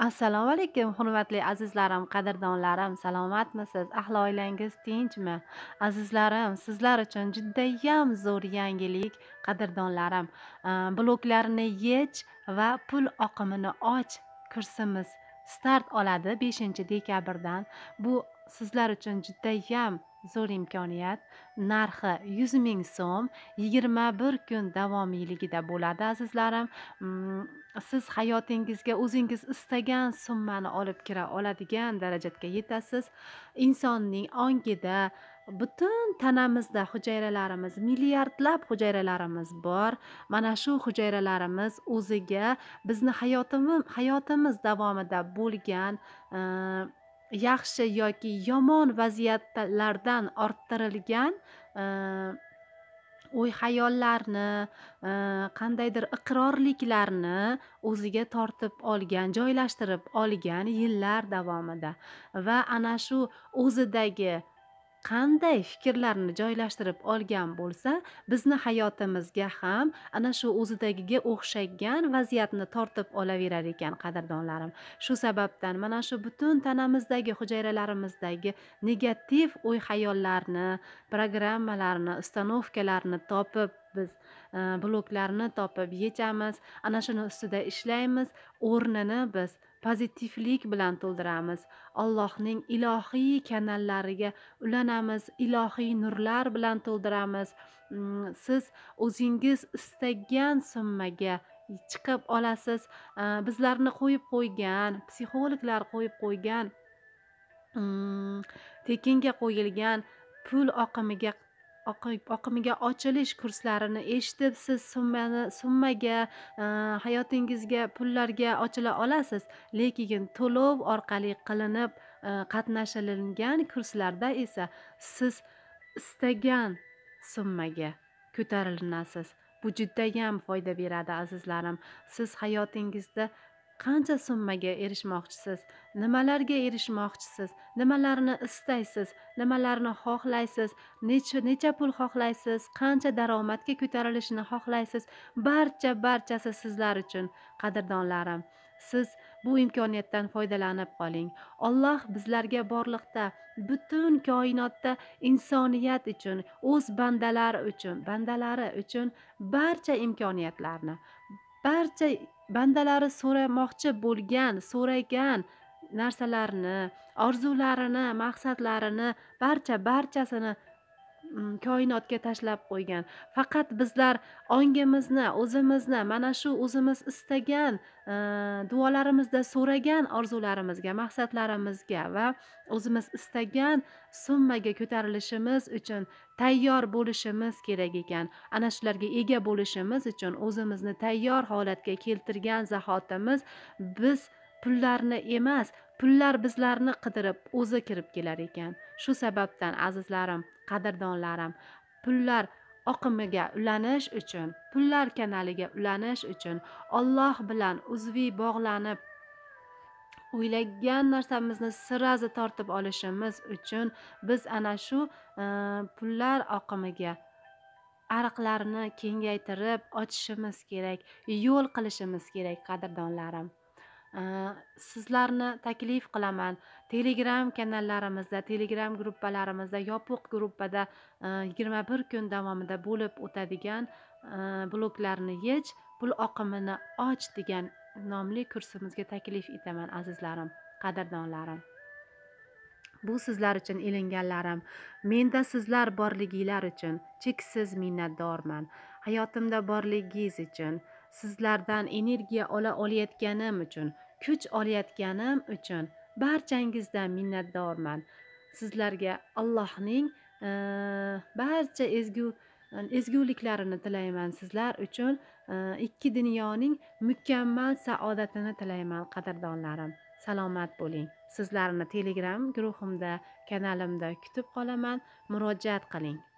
Assalomu alaykum, hurmatli azizlarim, qadrdonlarim, salomatmisiz? Ahli oilangiz tinchmi? Azizlarim, sizlar uchun judayam zo'r yangilik, qadrdonlarim. Bloklarni yech va pul oqimini och kursimiz start oladi 5-dekabrdan. Bu sizlar uchun judayam zo'r imkoniyat narxi yuz ming so'm yigirma bir kun davomiyligida bo'ladi azizlarim mm, siz hayotingizga o'zingiz istagan summani olib kira oladigan darajaga yetasiz insonning ongida butun tanamizda hujayralarimiz milliardlab hujayralarimiz bor mana shu hujayralarimiz o'ziga bizni hayotimiz hayotimiz davomida bo'lgan yaxshi yoki yomon vaziyatlardan orttirilgan o'y e, hayollarni e, qandaydir iqrorliklarni o'ziga tortib olgan joylashtirib olgan yillar davomida va ana shu o'zidagi qanday fikrlarni joylashtirib olgan bo'lsa bizni hayotimizga ham ana shu o'zidagiga o'xshagan vaziyatni tortib olaverar ekan qadrdonlarim shu sababdan mana shu butun tanamizdagi hujayralarimizdagi negativ o'y hayollarni programmalarni ustanovkalarni topib biz e, bloklarni topib yechamiz ana shuni ustida ishlaymiz o'rnini biz pozitivlik bilan to'ldiramiz allohning ilohiy kanallariga ulanamiz ilohiy nurlar bilan to'ldiramiz mm, siz o'zingiz istagan summaga chiqib olasiz bizlarni qo'yib qo'ygan psixologlar qo'yib qo'ygan mm, tekinga qo'yilgan pul oqimiga oqimiga ochilish kurslarini eshitib siz summani summaga hayotingizga pullarga ochila olasiz lekin to'lov orqali qilinib qatnashilgan kurslarda esa siz istagan summaga ko'tarilinasiz bu judayam foyda beradi azizlarim siz hayotingizda qancha summaga erishmoqchisiz nimalarga erishmoqchisiz nimalarni istaysiz nimalarni xohlaysiz necha necha pul xohlaysiz qancha daromadga ko'tarilishini xohlaysiz barcha barchasi sizlar uchun qadrdonlarim siz bu imkoniyatdan foydalanib qoling olloh bizlarga borliqda butun koinotda insoniyat uchun o'z bandalari uchun bandalari uchun barcha imkoniyatlarni barcha bandalari so'ramoqchi bo'lgan so'ragan narsalarini orzularini maqsadlarini barcha barchasini Mm, koinotga tashlab qo'ygan faqat bizlar ongimizni o'zimizni mana shu o'zimiz istagan e, duolarimizda so'ragan orzularimizga maqsadlarimizga va o'zimiz istagan summaga ko'tarilishimiz uchun tayyor bo'lishimiz kerak ekan ana shularga ega bo'lishimiz uchun o'zimizni tayyor holatga keltirgan zahotimiz biz pullarni emas pullar bizlarni qidirib o'zi kirib kelar ekan shu sababdan azizlarim qadrdonlarim pullar oqimiga ulanish uchun pullar kanaliga ulanish uchun Alloh bilan uzviy bog'lanib o'ylagan narsamizni sirazi tortib olishimiz uchun biz ana shu e, pullar oqimiga ariqlarni kengaytirib ochishimiz kerak yo'l qilishimiz kerak qadrdonlarim Э, sizlarni taklif qilaman telegram kanallarimizda telegram gruppalarimizda yopiq gruppada e, yigirma bir kun davomida bo'lib o'tadigan e, bloklarni yech pul oqimini och degan nomli kursimizga taklif etaman azizlarim qadrdonlarim bu sizlar uchun ilinganlarim menda sizlar borliginglar uchun cheksiz minnatdorman hayotimda borligingiz uchun sizlardan energiya ola olayotganim uchun kuch olayotganim uchun barchangizdan minnatdorman sizlarga allohning e, barcha ezgu ezguliklarini tilayman sizlar uchun e, ikki dunyoning mukammal saodatini tilayman qadrdonlarim salomat bo'ling sizlarni telegram guruhimda kanalimda kutib qolaman murojaat qiling